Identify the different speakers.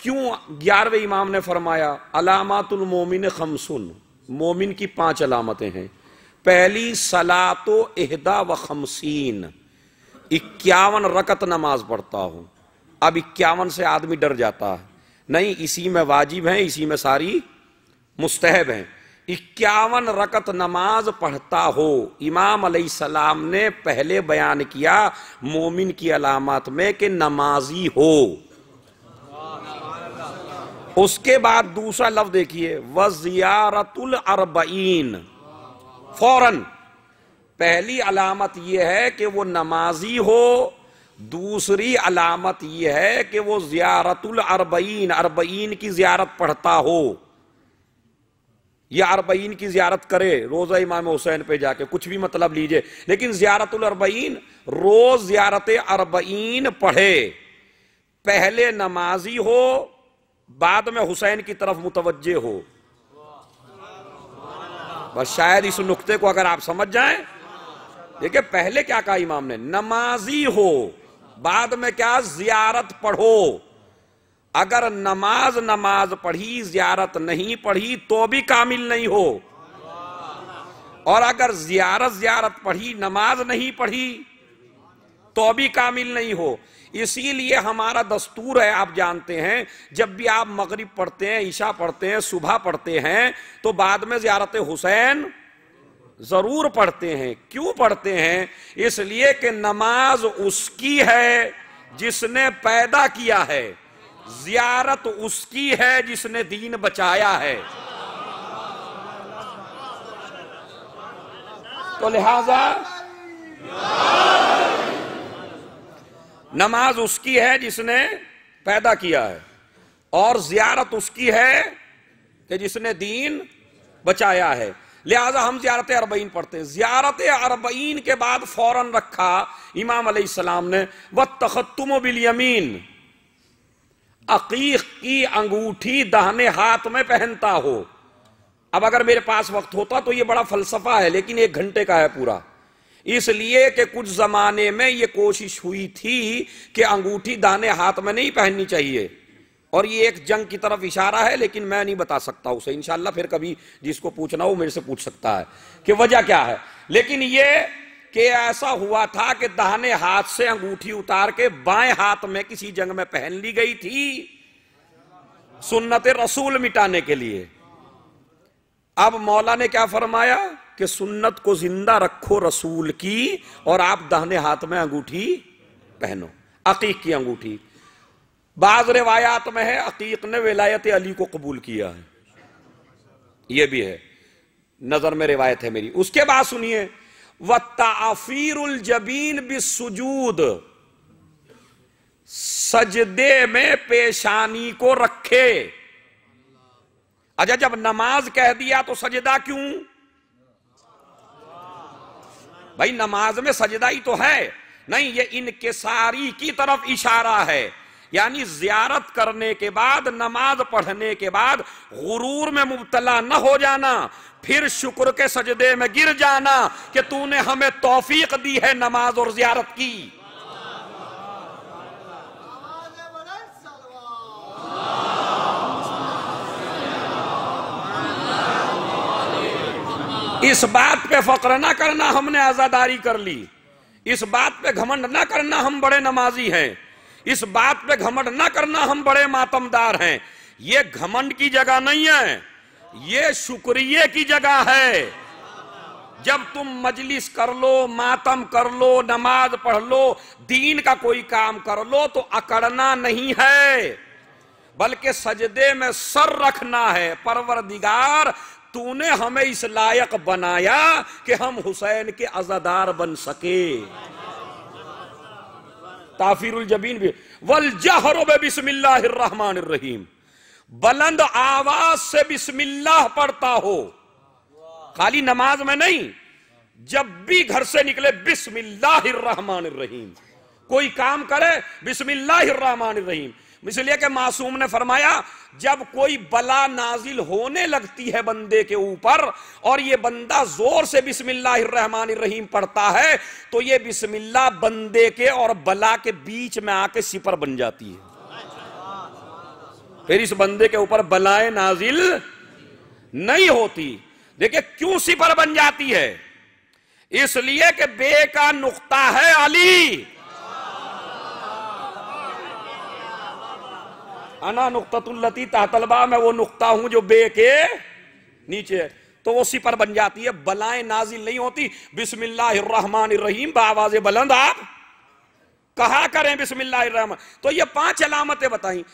Speaker 1: क्यों ग्यारहवें इमाम ने फरमाया अलामतुल मोमिन खमसुन मोमिन की पांच अलामतें हैं पहली सलातो एहदा व खमसीन इक्यावन रकत नमाज पढ़ता हूं अब इक्यावन से आदमी डर जाता है नहीं इसी में वाजिब है इसी में सारी मुस्तहब हैं इक्यावन रकत नमाज पढ़ता हो इमाम सलाम ने पहले बयान किया मोमिन की अलामत में कि नमाजी हो उसके बाद दूसरा लफ देखिए वजियारतुल अरबईन फौरन पहली अलामत यह है कि वो नमाजी हो दूसरी अलामत यह है कि वो जियारतुल अरबईन अरबईन की जियारत पढ़ता हो या अरबईन की जियारत करे रोज़ा इमाम हुसैन पे जाके कुछ भी मतलब लीजिए लेकिन जियारतुल अरबईन रोज़ जियारत अरबईन पढ़े पहले नमाजी हो बाद में हुसैन की तरफ मुतवजे हो बस शायद इस नुकते को अगर आप समझ जाए देखिए पहले क्या कहा इमाम ने नमाजी हो बाद में क्या जियारत पढ़ो अगर नमाज नमाज पढ़ी जियारत नहीं पढ़ी तो भी कामिल नहीं हो और अगर जियारत जियारत पढ़ी नमाज नहीं पढ़ी तो भी कामिल नहीं हो इसीलिए हमारा दस्तूर है आप जानते हैं जब भी आप मगरिब पढ़ते हैं ईशा पढ़ते हैं सुबह पढ़ते हैं तो बाद में जियारत हुसैन जरूर पढ़ते हैं क्यों पढ़ते हैं इसलिए कि नमाज उसकी है जिसने पैदा किया है जियारत उसकी है जिसने दीन बचाया है तो लिहाजा नमाज उसकी है जिसने पैदा किया है और जियारत उसकी है कि जिसने दीन बचाया है लिहाजा हम जियारत अरबईन पढ़ते हैं जियारत अरबईन के बाद फौरन रखा इमाम अलैहिस्सलाम ने व तखत्तुम यमीन अकीक की अंगूठी दाहने हाथ में पहनता हो अब अगर मेरे पास वक्त होता तो यह बड़ा फलसफा है लेकिन एक घंटे का है पूरा इसलिए कि कुछ जमाने में यह कोशिश हुई थी कि अंगूठी दाने हाथ में नहीं पहननी चाहिए और ये एक जंग की तरफ इशारा है लेकिन मैं नहीं बता सकता उसे इनशाला फिर कभी जिसको पूछना हो मेरे से पूछ सकता है कि वजह क्या है लेकिन ये कि ऐसा हुआ था कि दाहने हाथ से अंगूठी उतार के बाएं हाथ में किसी जंग में पहन ली गई थी सुन्नत रसूल मिटाने के लिए अब मौला ने क्या फरमाया कि सुन्नत को जिंदा रखो रसूल की और आप दाहने हाथ में अंगूठी पहनो अकीक की अंगूठी बाज रिवायात में है अकीक ने विलायत अली को कबूल किया है यह भी है नजर में रिवायत है मेरी उसके बाद सुनिए व ताफिर जबीन बिसजूद सजदे में पेशानी को रखे अच्छा जब नमाज कह दिया तो सजदा क्यों भाई नमाज में सजदा ही तो है नहीं ये इनके सारी की तरफ इशारा है यानी जियारत करने के बाद नमाज पढ़ने के बाद गुरूर में मुबतला न हो जाना फिर शुक्र के सजदे में गिर जाना कि तूने हमें तोफीक दी है नमाज और जियारत की इस बात पे फक्र ना करना हमने आजादारी कर ली इस बात पे घमंड ना करना हम बड़े नमाजी हैं इस बात पे घमंड ना करना हम बड़े मातमदार हैं ये घमंड की जगह नहीं है ये शुक्रिय की जगह है जब तुम मजलिस कर लो मातम कर लो नमाज पढ़ लो दीन का कोई काम कर लो तो अकड़ना नहीं है बल्कि सजदे में सर रखना है परवरदिगार तूने हमें इस लायक बनाया कि हम हुसैन के अजादार बन सके जबीन भी वल में बिस्मिल्लाहमान रहीम बुलंद आवाज से बिस्मिल्लाह पढ़ता हो खाली नमाज में नहीं जब भी घर से निकले बिस्मिल्लाहमान रहीम कोई काम करे बिस्मिल्लाहमान रहीम इसलिए कि मासूम ने फरमाया जब कोई बला नाजिल होने लगती है बंदे के ऊपर और ये बंदा जोर से बिस्मिल्लाहमान पढ़ता है तो ये बिस्मिल्ला बंदे के और बला के बीच में आके सिपर बन जाती है फिर इस बंदे के ऊपर बलाए नाजिल नहीं होती देखिए क्यों सिपर बन जाती है इसलिए कि बे का नुकता है अली अना नुकतुल्लती तातलबा मैं वो नुकता हूं जो बे के नीचे है तो वो सिपर बन जाती है बलाएं नाजिल नहीं होती बिस्मिल्लाहमान बावाज बुलंद आप कहा करें बिस्मिल्लाह तो ये पांच अलामतें बताई